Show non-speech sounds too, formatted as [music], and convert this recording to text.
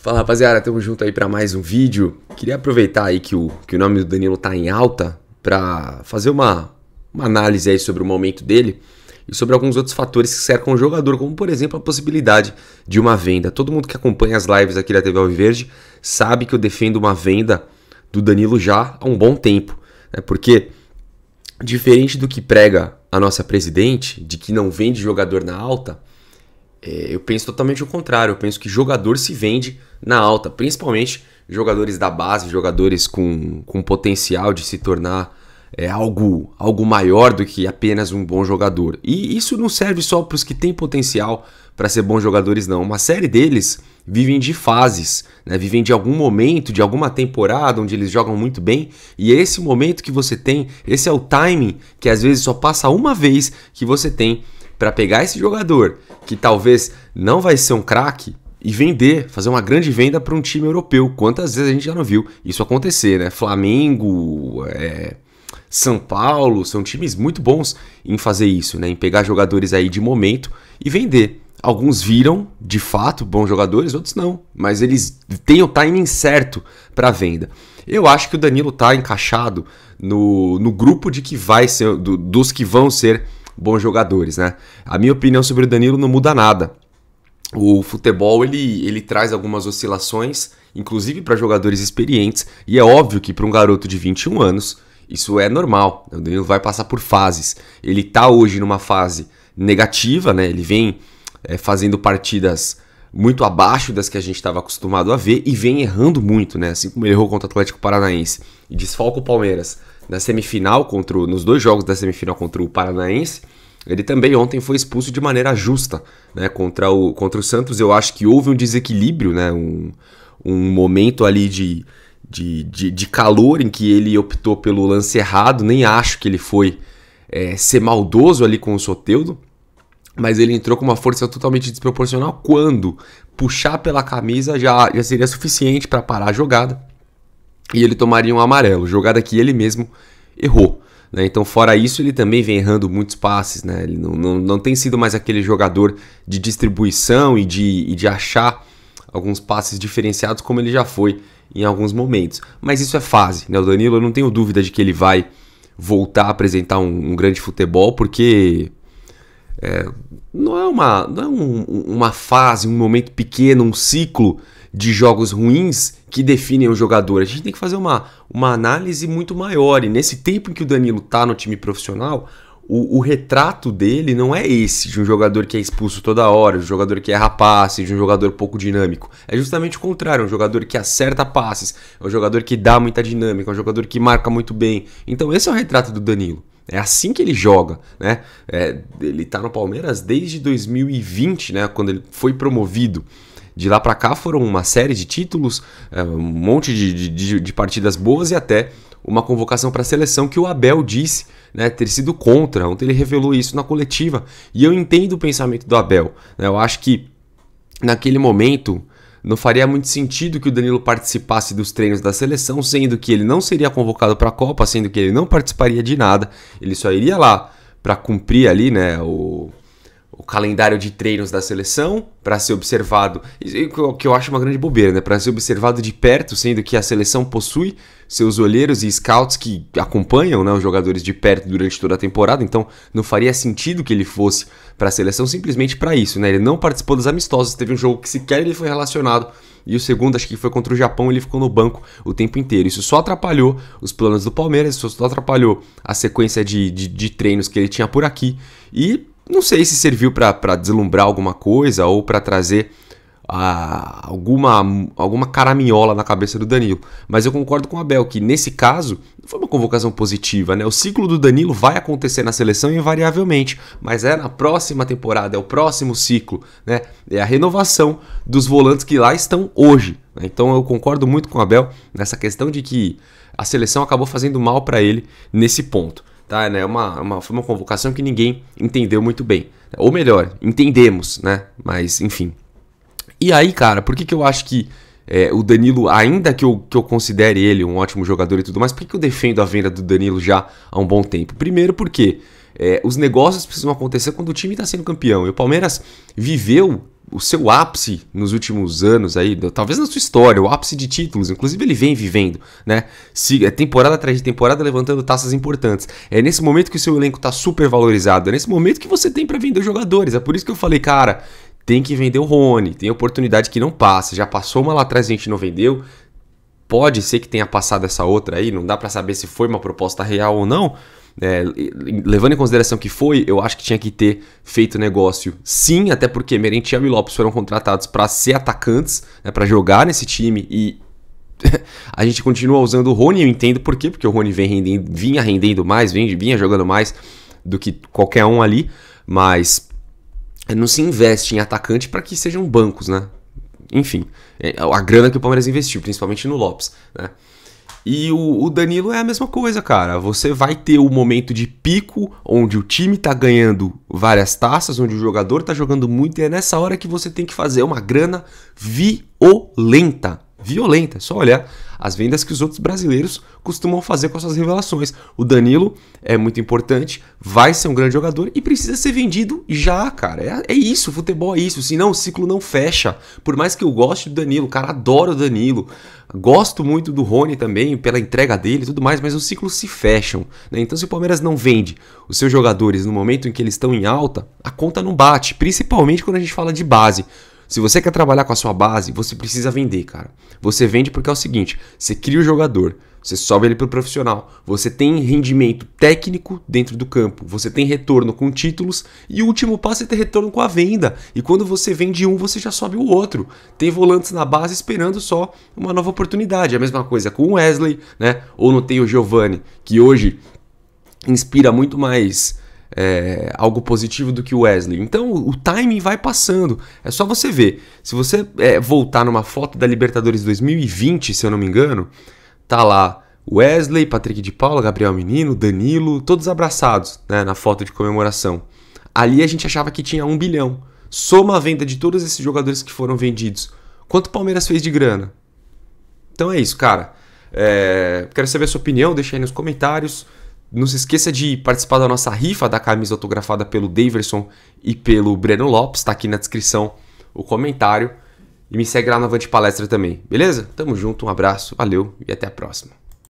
Fala rapaziada, tamo junto aí para mais um vídeo. Queria aproveitar aí que o, que o nome do Danilo tá em alta para fazer uma, uma análise aí sobre o momento dele e sobre alguns outros fatores que cercam o jogador, como por exemplo a possibilidade de uma venda. Todo mundo que acompanha as lives aqui da TV Alviverde sabe que eu defendo uma venda do Danilo já há um bom tempo, né? porque diferente do que prega a nossa presidente, de que não vende jogador na alta, é, eu penso totalmente o contrário. Eu penso que jogador se vende na alta, principalmente jogadores da base, jogadores com, com potencial de se tornar é, algo, algo maior do que apenas um bom jogador. E isso não serve só para os que têm potencial para ser bons jogadores, não. Uma série deles vivem de fases, né? vivem de algum momento, de alguma temporada onde eles jogam muito bem, e é esse momento que você tem, esse é o timing que às vezes só passa uma vez que você tem para pegar esse jogador que talvez não vai ser um craque e vender, fazer uma grande venda para um time europeu. Quantas vezes a gente já não viu isso acontecer, né? Flamengo, é, São Paulo, são times muito bons em fazer isso, né? Em pegar jogadores aí de momento e vender. Alguns viram, de fato, bons jogadores, outros não. Mas eles têm o timing certo para venda. Eu acho que o Danilo tá encaixado no, no grupo de que vai ser, do, dos que vão ser bons jogadores, né? A minha opinião sobre o Danilo não muda nada. O futebol ele, ele traz algumas oscilações, inclusive para jogadores experientes, e é óbvio que para um garoto de 21 anos isso é normal. O Danilo vai passar por fases. Ele está hoje numa fase negativa, né? Ele vem é, fazendo partidas muito abaixo das que a gente estava acostumado a ver e vem errando muito, né? Assim como ele errou contra o Atlético Paranaense e desfalca o Palmeiras na semifinal contra o, nos dois jogos da semifinal contra o Paranaense. Ele também ontem foi expulso de maneira justa, né? Contra o, contra o Santos, eu acho que houve um desequilíbrio, né? Um, um momento ali de, de, de, de calor em que ele optou pelo lance errado. Nem acho que ele foi é, ser maldoso ali com o Soteudo, mas ele entrou com uma força totalmente desproporcional quando puxar pela camisa já, já seria suficiente para parar a jogada e ele tomaria um amarelo, jogada que ele mesmo errou. Né? Então, fora isso, ele também vem errando muitos passes. Né? Ele não, não, não tem sido mais aquele jogador de distribuição e de, e de achar alguns passes diferenciados como ele já foi em alguns momentos. Mas isso é fase. Né? O Danilo, eu não tenho dúvida de que ele vai voltar a apresentar um, um grande futebol, porque é, não é, uma, não é um, uma fase, um momento pequeno, um ciclo de jogos ruins que definem o jogador. A gente tem que fazer uma, uma análise muito maior. E nesse tempo em que o Danilo está no time profissional, o, o, retrato dele não é esse de um jogador que é expulso toda hora, de um jogador que erra passes, de um jogador pouco dinâmico. É justamente o contrário, um jogador que acerta passes, é um jogador que dá muita dinâmica, é um jogador que marca muito bem. Então esse é o retrato do Danilo. É assim que ele joga, né? É, ele tá no Palmeiras desde 2020, né? Quando ele foi promovido. De lá para cá foram uma série de títulos, eh, um monte de, de, de partidas boas e até uma convocação para a seleção que o Abel disse né, ter sido contra. Ontem ele revelou isso na coletiva. E eu entendo o pensamento do Abel. Né? Eu acho que naquele momento não faria muito sentido que o Danilo participasse dos treinos da seleção, sendo que ele não seria convocado para a Copa, sendo que ele não participaria de nada. Ele só iria lá para cumprir ali né, o, calendário de treinos da seleção para ser observado, o que eu acho uma grande bobeira, né? Para ser observado de perto, sendo que a seleção possui seus olheiros e scouts que acompanham né, os jogadores de perto durante toda a temporada, então não faria sentido que ele fosse para a seleção simplesmente para isso, né? Ele não participou dos amistosos, teve um jogo que sequer ele foi relacionado e o segundo acho que foi contra o Japão, ele ficou no banco o tempo inteiro. Isso só atrapalhou os planos do Palmeiras, isso só atrapalhou a sequência de, de, de treinos que ele tinha por aqui e não sei se serviu para deslumbrar alguma coisa ou para trazer ah, alguma, alguma caraminhola na cabeça do Danilo. Mas eu concordo com o Abel que, nesse caso, foi uma convocação positiva. Né? O ciclo do Danilo vai acontecer na seleção invariavelmente, mas é na próxima temporada, é o próximo ciclo, né? é a renovação dos volantes que lá estão hoje. Né? Então eu concordo muito com o Abel nessa questão de que a seleção acabou fazendo mal para ele nesse ponto tá? É, né? Uma, uma, foi uma convocação que ninguém entendeu muito bem. Ou melhor, entendemos, né? Mas, enfim. E aí, cara, por que, que eu acho que é, o Danilo, ainda que eu, que eu considere ele um ótimo jogador e tudo mais, por que, que eu defendo a venda do Danilo já há um bom tempo? Primeiro porque é, os negócios precisam acontecer quando o time está sendo campeão. E o Palmeiras viveu o seu ápice nos últimos anos aí, talvez na sua história, o ápice de títulos, inclusive ele vem vivendo, né? Se, é temporada atrás de temporada levantando taças importantes. É nesse momento que o seu elenco tá super valorizado, é nesse momento que você tem para vender jogadores. É por isso que eu falei, cara, tem que vender o Rony, tem oportunidade que não passa, já passou uma lá atrás e a gente não vendeu. Pode ser que tenha passado essa outra aí, não dá para saber se foi uma proposta real ou não, é, levando em consideração que foi, eu acho que tinha que ter feito negócio sim, até porque Merentiel e Lopes foram contratados para ser atacantes, né, para jogar nesse time e [laughs] a gente continua usando o Rony, eu entendo por quê, porque o Rony vem rendendo, vinha rendendo mais, vem vinha jogando mais do que qualquer um ali, mas não se investe em atacante para que sejam bancos, né? Enfim, é, a grana que o Palmeiras investiu, principalmente no Lopes, né? E o, o, Danilo é a mesma coisa, cara. Você vai ter o momento de pico, onde o time tá ganhando várias taças, onde o jogador tá jogando muito, e é nessa hora que você tem que fazer uma grana violenta violenta. É só olhar as vendas que os outros brasileiros costumam fazer com as suas revelações. O Danilo é muito importante, vai ser um grande jogador e precisa ser vendido já, cara. É, é isso, futebol é isso. Senão o ciclo não fecha. Por mais que eu goste do Danilo, cara, adoro o Danilo. Gosto muito do Rony também, pela entrega dele e tudo mais, mas os ciclos se fecham. Né? Então, se o Palmeiras não vende os seus jogadores no momento em que eles estão em alta, a conta não bate, principalmente quando a gente fala de base. Se você quer trabalhar com a sua base, você precisa vender, cara. Você vende porque é o seguinte: você cria o jogador, você sobe ele para o profissional, você tem rendimento técnico dentro do campo, você tem retorno com títulos e o último passo é ter retorno com a venda. E quando você vende um, você já sobe o outro. Tem volantes na base esperando só uma nova oportunidade. A mesma coisa com o Wesley, né? Ou não tem o Giovanni, que hoje inspira muito mais é, algo positivo do que o Wesley. Então o timing vai passando. É só você ver. Se você é, voltar numa foto da Libertadores 2020, se eu não me engano, tá lá Wesley, Patrick de Paula, Gabriel Menino, Danilo, todos abraçados né, na foto de comemoração. Ali a gente achava que tinha um bilhão. Soma a venda de todos esses jogadores que foram vendidos. Quanto o Palmeiras fez de grana? Então é isso, cara. É, quero saber a sua opinião, deixa aí nos comentários. Não se esqueça de participar da nossa rifa da camisa autografada pelo Daverson e pelo Breno Lopes. Está aqui na descrição o comentário. E me segue lá na Avante Palestra também, beleza? Tamo junto, um abraço, valeu e até a próxima.